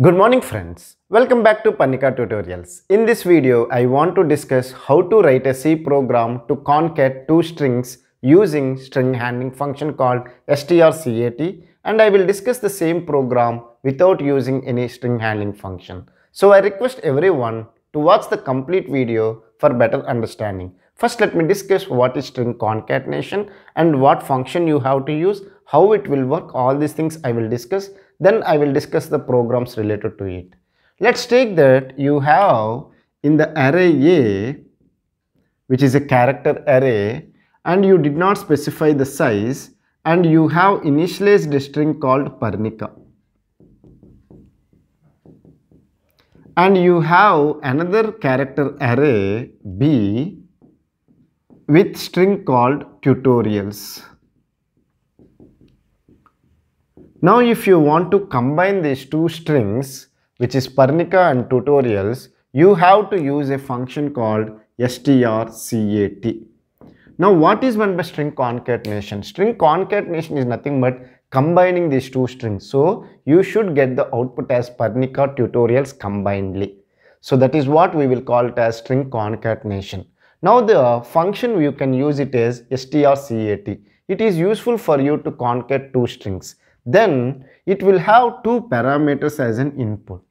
Good morning friends. Welcome back to Panika Tutorials. In this video, I want to discuss how to write a C program to concat two strings using string handling function called strcat and I will discuss the same program without using any string handling function. So I request everyone to watch the complete video for better understanding. First, let me discuss what is string concatenation and what function you have to use, how it will work, all these things I will discuss. Then I will discuss the programs related to it. Let's take that you have in the array A, which is a character array, and you did not specify the size, and you have initialized a string called Pernica. And you have another character array B with string called tutorials. Now if you want to combine these two strings which is Pernica and tutorials, you have to use a function called strcat. Now what is meant by string concatenation? String concatenation is nothing but combining these two strings. So you should get the output as Pernica tutorials combinedly. So that is what we will call it as string concatenation. Now the function you can use it as strcat. It is useful for you to concat two strings. Then it will have two parameters as an input.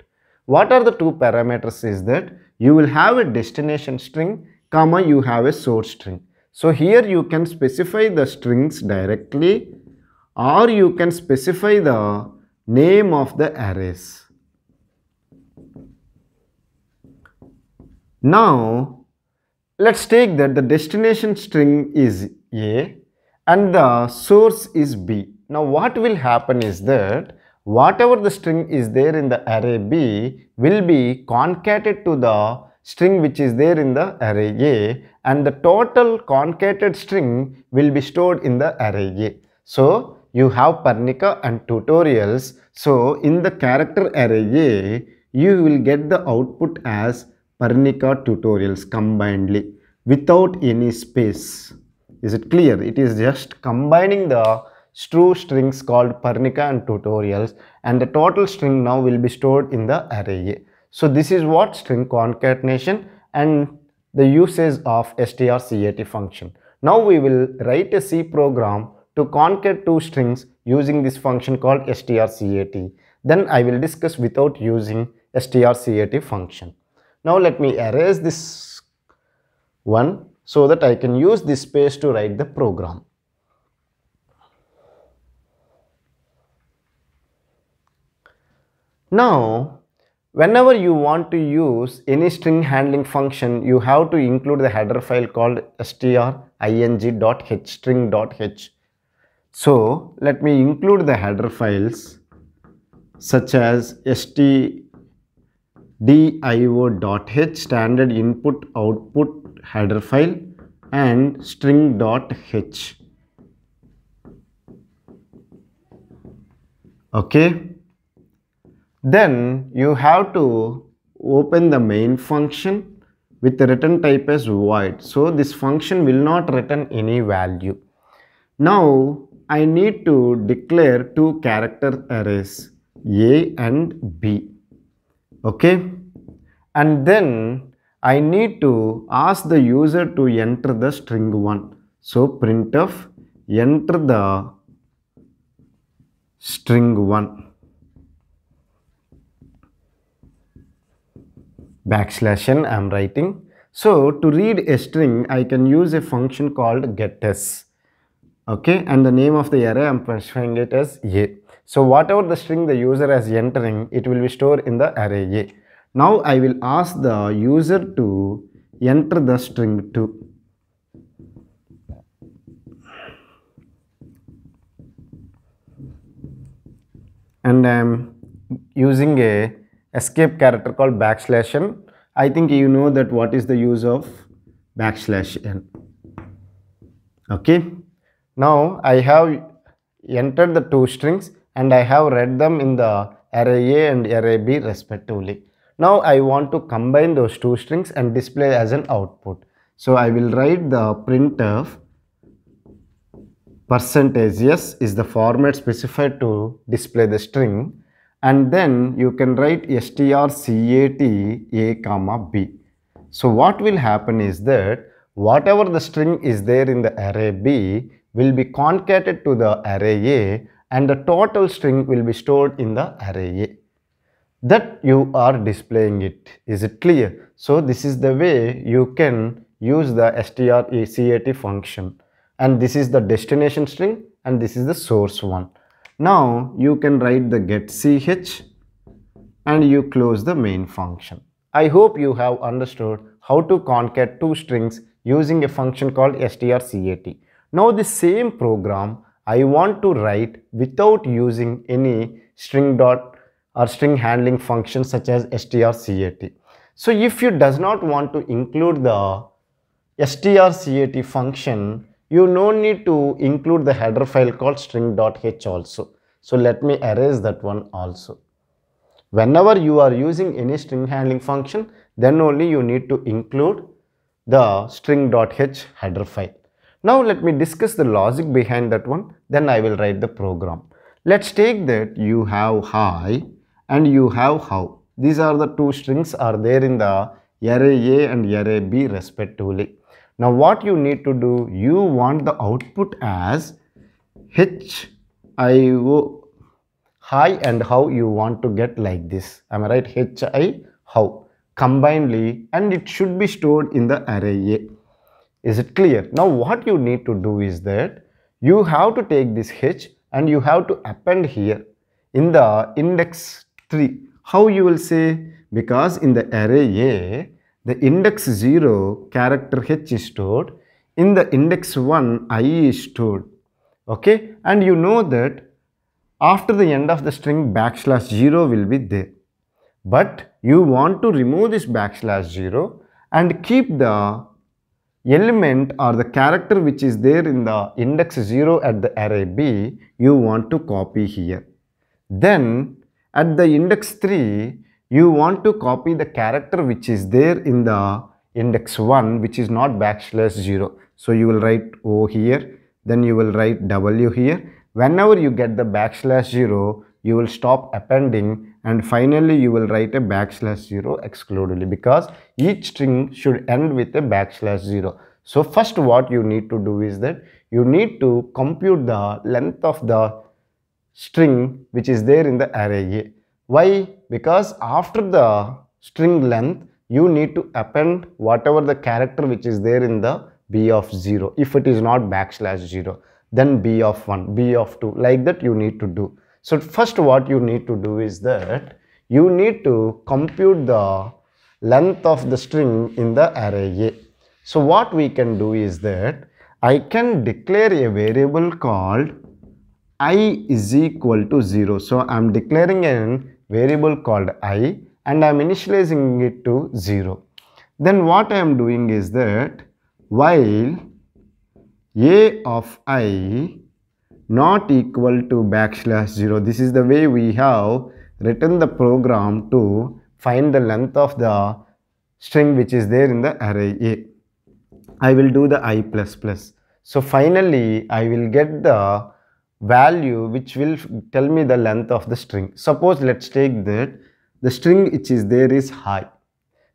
What are the two parameters is that you will have a destination string comma you have a source string. So here you can specify the strings directly or you can specify the name of the arrays. Now Let's take that the destination string is A and the source is B. Now what will happen is that whatever the string is there in the array B will be concatenated to the string which is there in the array A and the total concatenated string will be stored in the array A. So you have Pernica and tutorials. So in the character array A, you will get the output as Pernica tutorials combinedly without any space. Is it clear? It is just combining the two strings called Pernica and tutorials and the total string now will be stored in the array. So this is what string concatenation and the usage of strcat function. Now we will write a C program to concat two strings using this function called strcat. Then I will discuss without using strcat function. Now let me erase this one so that I can use this space to write the program. Now, whenever you want to use any string handling function, you have to include the header file called string.h So, let me include the header files such as string dio.h standard input output header file and string.h okay then you have to open the main function with the return type as void so this function will not return any value now I need to declare two character arrays a and b okay and then I need to ask the user to enter the string 1 so printf enter the string 1 backslash n I'm writing so to read a string I can use a function called gettes okay and the name of the array i'm specifying it as a so whatever the string the user is entering it will be stored in the array a now i will ask the user to enter the string 2 and i am using a escape character called backslash n i think you know that what is the use of backslash n okay now I have entered the two strings and I have read them in the array A and array B respectively. Now I want to combine those two strings and display as an output. So I will write the printf percentage yes is the format specified to display the string and then you can write strcat a comma b. So what will happen is that whatever the string is there in the array b will be concatenated to the array A and the total string will be stored in the array A. That you are displaying it. Is it clear? So this is the way you can use the strcat function and this is the destination string and this is the source one. Now you can write the getch and you close the main function. I hope you have understood how to concat two strings using a function called strcat. Now the same program I want to write without using any string dot or string handling function such as strcat. So if you does not want to include the strcat function, you no need to include the header file called string.h also. So let me erase that one also. Whenever you are using any string handling function, then only you need to include the string.h header file. Now let me discuss the logic behind that one, then I will write the program. Let's take that you have hi and you have how. These are the two strings are there in the array A and array B respectively. Now what you need to do, you want the output as HIO high and how you want to get like this. Am I right? HI how combinedly and it should be stored in the array A. Is it clear? Now what you need to do is that you have to take this H and you have to append here in the index 3. How you will say? Because in the array A, the index 0 character H is stored. In the index 1, I is stored. Okay. And you know that after the end of the string backslash 0 will be there. But you want to remove this backslash 0 and keep the element or the character which is there in the index 0 at the array B, you want to copy here. Then at the index 3, you want to copy the character which is there in the index 1 which is not backslash 0. So you will write O here, then you will write W here. Whenever you get the backslash 0, you will stop appending and finally you will write a backslash 0 exclusively because each string should end with a backslash 0. So first what you need to do is that you need to compute the length of the string which is there in the array A. Why? Because after the string length you need to append whatever the character which is there in the b of 0 if it is not backslash 0 then b of 1 b of 2 like that you need to do so first what you need to do is that you need to compute the length of the string in the array A. So what we can do is that I can declare a variable called i is equal to 0. So I'm declaring a variable called i and I'm initializing it to 0. Then what I am doing is that while a of i not equal to backslash 0. This is the way we have written the program to find the length of the string which is there in the array A. I will do the i++. plus plus. So finally, I will get the value which will tell me the length of the string. Suppose let's take that the string which is there is high.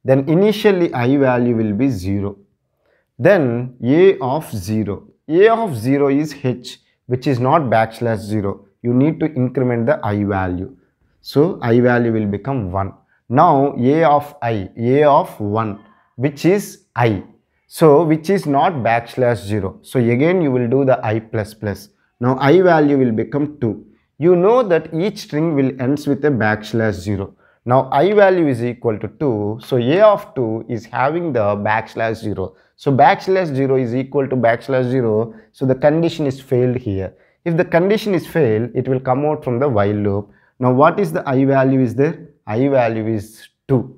Then initially i value will be 0. Then a of 0. a of 0 is h which is not backslash 0. You need to increment the i value. So i value will become 1. Now a of i, a of 1 which is i. So which is not backslash 0. So again you will do the i plus plus. Now i value will become 2. You know that each string will ends with a backslash 0. Now i value is equal to 2. So a of 2 is having the backslash 0. So backslash 0 is equal to backslash 0. So the condition is failed here. If the condition is failed, it will come out from the while loop. Now what is the i value is there? i value is 2.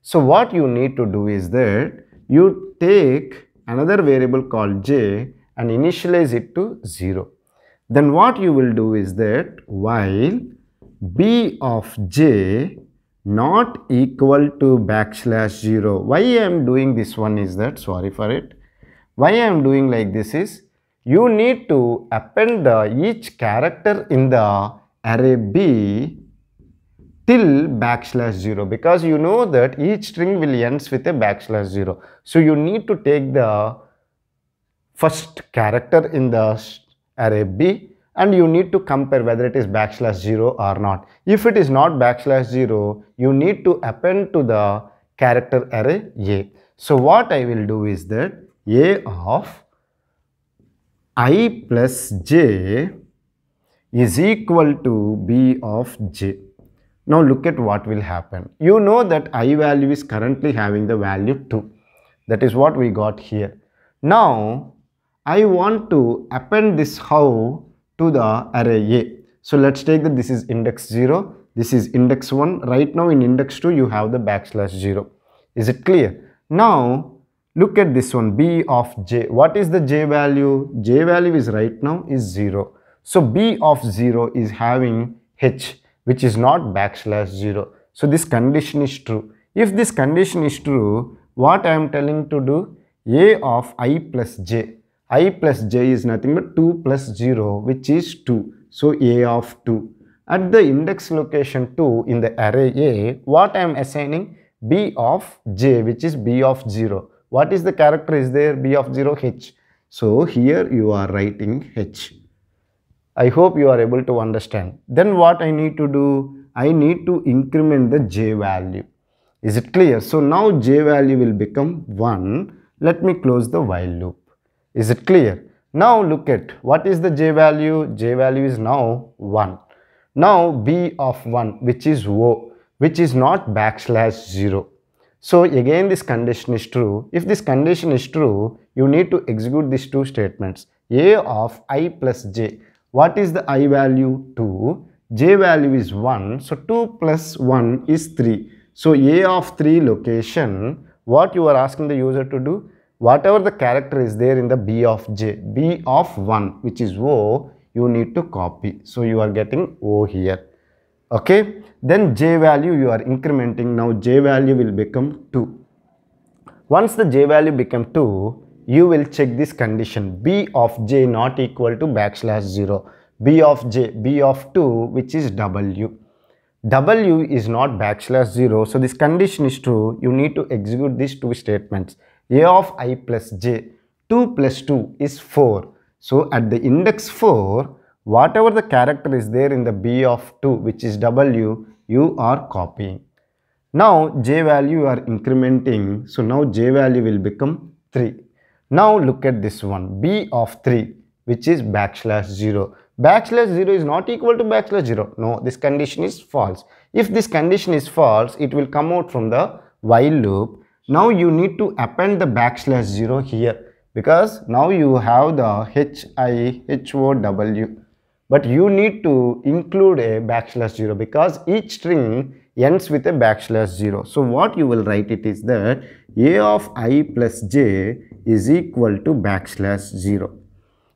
So what you need to do is that you take another variable called j and initialize it to 0. Then what you will do is that while b of j not equal to backslash 0. Why I am doing this one is that, sorry for it. Why I am doing like this is, you need to append the each character in the array B till backslash 0 because you know that each string will ends with a backslash 0. So you need to take the first character in the array B and you need to compare whether it is backslash 0 or not. If it is not backslash 0, you need to append to the character array A. So what I will do is that A of i plus j is equal to b of j. Now look at what will happen. You know that i value is currently having the value 2. That is what we got here. Now I want to append this how to the array A. So let's take that this is index 0, this is index 1. Right now in index 2 you have the backslash 0. Is it clear? Now look at this one b of j. What is the j value? j value is right now is 0. So b of 0 is having h which is not backslash 0. So this condition is true. If this condition is true, what I am telling to do? a of i plus j i plus j is nothing but 2 plus 0 which is 2. So a of 2. At the index location 2 in the array a, what I am assigning? b of j which is b of 0. What is the character is there? b of 0 h. So here you are writing h. I hope you are able to understand. Then what I need to do? I need to increment the j value. Is it clear? So now j value will become 1. Let me close the while loop. Is it clear? Now look at what is the j value? j value is now 1. Now b of 1 which is o which is not backslash 0. So again this condition is true. If this condition is true, you need to execute these two statements. a of i plus j. What is the i value? 2. j value is 1. So 2 plus 1 is 3. So a of 3 location, what you are asking the user to do? whatever the character is there in the b of j, b of 1 which is o, you need to copy. So you are getting o here. Okay. Then j value you are incrementing. Now j value will become 2. Once the j value become 2, you will check this condition b of j not equal to backslash 0 b of j b of 2 which is w w is not backslash 0 so this condition is true you need to execute these two statements a of i plus j. 2 plus 2 is 4. So at the index 4, whatever the character is there in the b of 2 which is w, you are copying. Now j value are incrementing. So now j value will become 3. Now look at this one b of 3 which is backslash 0. Backslash 0 is not equal to backslash 0. No, this condition is false. If this condition is false, it will come out from the while loop now you need to append the backslash 0 here because now you have the HIHOW but you need to include a backslash 0 because each string ends with a backslash 0. So what you will write it is that a of i plus j is equal to backslash 0.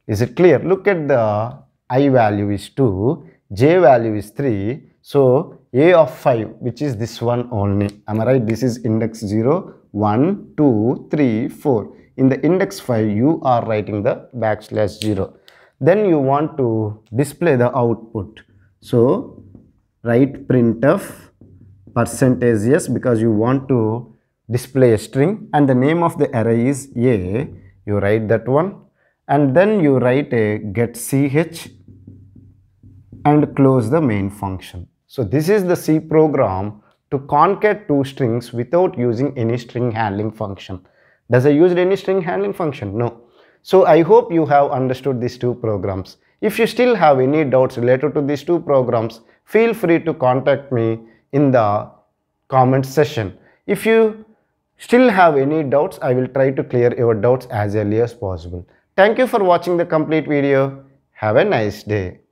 Is it clear? Look at the i value is 2, j value is 3. So a of 5 which is this one only. Am I right? This is index 0 1, 2, 3, 4. In the index 5, you are writing the backslash 0. Then you want to display the output. So, write printf percentage yes because you want to display a string and the name of the array is a. You write that one and then you write a get ch and close the main function. So, this is the C program to concat two strings without using any string handling function. Does I use any string handling function? No. So I hope you have understood these two programs. If you still have any doubts related to these two programs, feel free to contact me in the comment session. If you still have any doubts, I will try to clear your doubts as early as possible. Thank you for watching the complete video. Have a nice day.